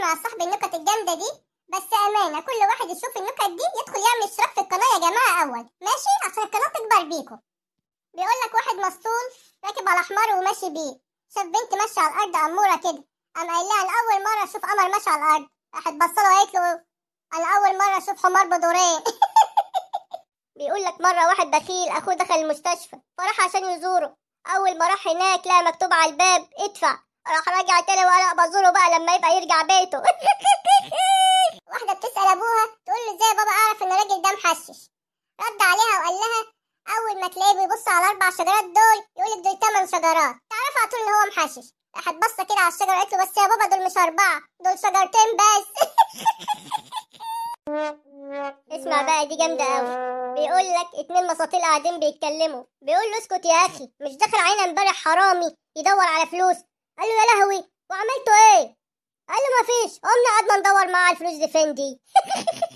تواصلوا على صاحب النكت الجامدة دي بس أمانة كل واحد يشوف النكت دي يدخل يعمل اشتراك في القناة يا جماعة أول ماشي عشان القناة تكبر بيكو بيقول لك واحد مسطول راكب على حمار وماشي بيه شاف بنت ماشية على الأرض أمورة كده قام قال لها لأول مرة أشوف قمر ماشي على الأرض راحت بصله وقالت له أنا أول مرة أشوف حمار بدورين بيقول لك مرة واحد بخيل أخوه دخل المستشفى فراح عشان يزوره أول ما راح هناك لقى مكتوب على الباب ادفع راح راجع تاني وانا بزوره بقى لما يبقى يرجع بيته واحده بتسال ابوها تقول له ازاي بابا اعرف ان الراجل ده محشش رد عليها وقال لها اول ما تلاقيه بيبص على الاربع شجرات دول يقول لك دول ثمان شجرات تعرف على طول ان هو محشش راحت بصه كده على الشجره قالت له بس يا بابا دول مش اربعه دول شجرتين بس اسمع بقى دي جامده قوي بيقول لك اتنين مساطيل قاعدين بيتكلموا بيقول له اسكت يا اخي مش داخل علينا امبارح حرامي يدور على فلوس قال له يا لهوي وعملتوا ايه قال له مفيش قمنا قعدنا ندور معاه الفلوس دي فين دي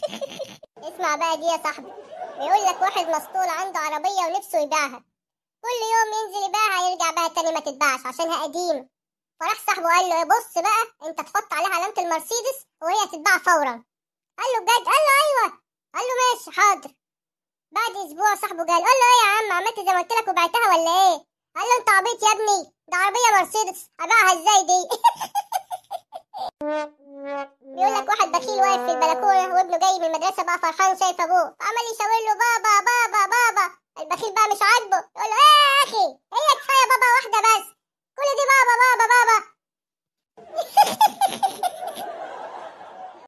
اسمع بقى دي يا صاحبي بيقول لك واحد مسطول عنده عربيه ونفسه يبيعها كل يوم ينزل يبيعها يرجع بقى تاني ما تتباعش عشانها قديمه فراح صاحبه قال له إيه، بص بقى انت تحط عليها علامه المرسيدس وهي تتباع فورا قال له بجد قال له ايوه قال له ماشي حاضر بعد اسبوع صاحبه قال قال له ايه يا عم عملت زي ما قلت لك وبعتها ولا ايه قال له انت عبيط يا ابني ده عربيه مرسيدس ابيعها ازاي دي بيقول لك واحد بخيل واقف في البلكونه وابنه جاي من المدرسه بقى فرحان وشايف ابوه عمال يشاور له بابا بابا بابا البخيل بقى مش عاجبه